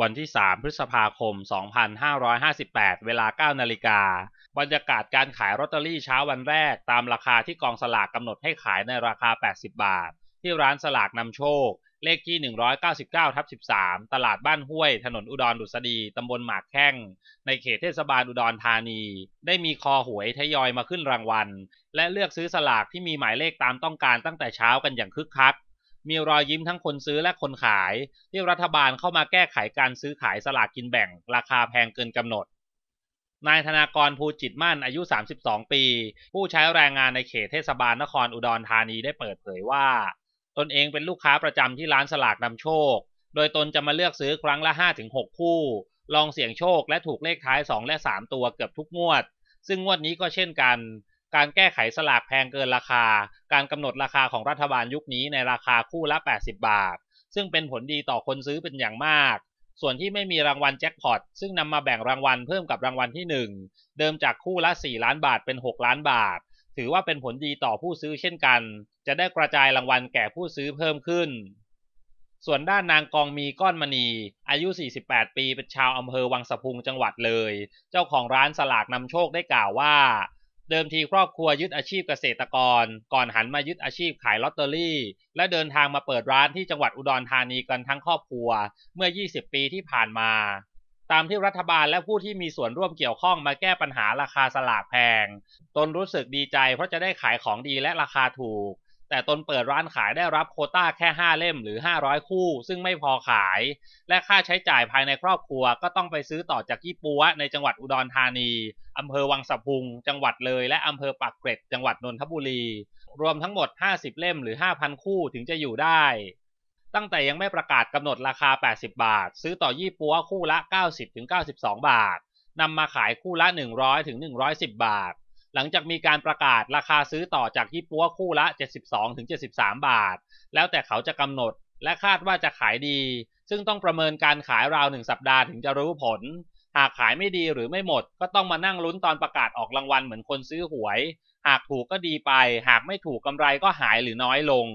วันที่ 3 พฤษภาคม 2558 เวลา 9 นาฬิกาบรรยากาศการขายลอตเตอรี่เช้าวันแรก ตามราคาที่กองสลากกำหนดให้ขายในราคา 80 บาท ที่ร้านสลากนำโชค เลขที่ 199 ทับ 13 ตลาดบ้านห้วยถนนอุดรดุษฎีตำบลหมากแข้ง ในเขตเทศบาลอุดรธานี ได้มีคอหวยทยอยมาขึ้นรางวัล และเลือกซื้อสลากที่มีหมายเลขตามต้องการตั้งแต่เช้ากันอย่างคึกคักมีรอยยิ้มทั้งคนซื้อและคนขาย ที่รัฐบาลเข้ามาแก้ไขการซื้อขายสลากกินแบ่ง ราคาแพงเกินกำหนด นายธนากรภูจิตมั่นอายุ 32 ปี ผู้ใช้แรงงานในเขตเทศบาลนครอุดรธานีได้เปิดเผยว่า ตนเองเป็นลูกค้าประจำที่ร้านสลากนำโชค โดยตนจะมาเลือกซื้อครั้งละ 5-6 คู่ ลองเสี่ยงโชคและถูกเลขท้าย 2 และ 3 ตัวเกือบทุกงวด ซึ่งงวดนี้ก็เช่นกันการแก้ไขสลากแพงเกินราคา การกำหนดราคาของรัฐบาลยุคนี้ในราคาคู่ละ 80 บาท ซึ่งเป็นผลดีต่อคนซื้อเป็นอย่างมาก ส่วนที่ไม่มีรางวัลแจ็คพอต ซึ่งนำมาแบ่งรางวัลเพิ่มกับรางวัลที่ 1 เดิมจากคู่ละ 4 ล้านบาทเป็น 6 ล้านบาท ถือว่าเป็นผลดีต่อผู้ซื้อเช่นกัน จะได้กระจายรางวัลแก่ผู้ซื้อเพิ่มขึ้น ส่วนด้านนางกองมีก้อนมณี อายุ 48 ปี เป็นชาวอำเภอวังสะพุงจังหวัดเลย เจ้าของร้านสลากนำโชคได้กล่าวว่าเดิมทีครอบครัวยึดอาชีพเกษตรกร ก่อนหันมายึดอาชีพขายลอตเตอรี่ และเดินทางมาเปิดร้านที่จังหวัดอุดรธานีกันทั้งครอบครัว เมื่อ 20 ปีที่ผ่านมา ตามที่รัฐบาลและผู้ที่มีส่วนร่วมเกี่ยวข้องมาแก้ปัญหาราคาสลากแพง ตนรู้สึกดีใจเพราะจะได้ขายของดีและราคาถูกแต่ตนเปิดร้านขายได้รับโคต้าแค่ 5 เล่มหรือ 500 คู่ ซึ่งไม่พอขาย และค่าใช้จ่ายภายในครอบครัว ก็ต้องไปซื้อต่อจากยี่ปัว ในจังหวัดอุดรธานี อำเภอวังสะพุง จังหวัดเลย และอำเภอปากเกร็ด จังหวัดนนทบุรี รวมทั้งหมด 50 เล่มหรือ 5,000 คู่ถึงจะอยู่ได้ ตั้งแต่ยังไม่ประกาศกำหนดราคา 80 บาท ซื้อต่อยี่ปัวคู่ละ 90-92 บาท นำมาขายคู่ละ 100-110 บาทหลังจากมีการประกาศราคาซื้อต่อจากยี่ปัวคู่ละ 72-73 บาท แล้วแต่เขาจะกำหนด และคาดว่าจะขายดี ซึ่งต้องประเมินการขายราวหนึ่งสัปดาห์ถึงจะรู้ผล หากขายไม่ดีหรือไม่หมด ก็ต้องมานั่งลุ้นตอนประกาศออกรางวัลเหมือนคนซื้อหวย หากถูกก็ดีไป หากไม่ถูกกำไรก็หายหรือน้อยลง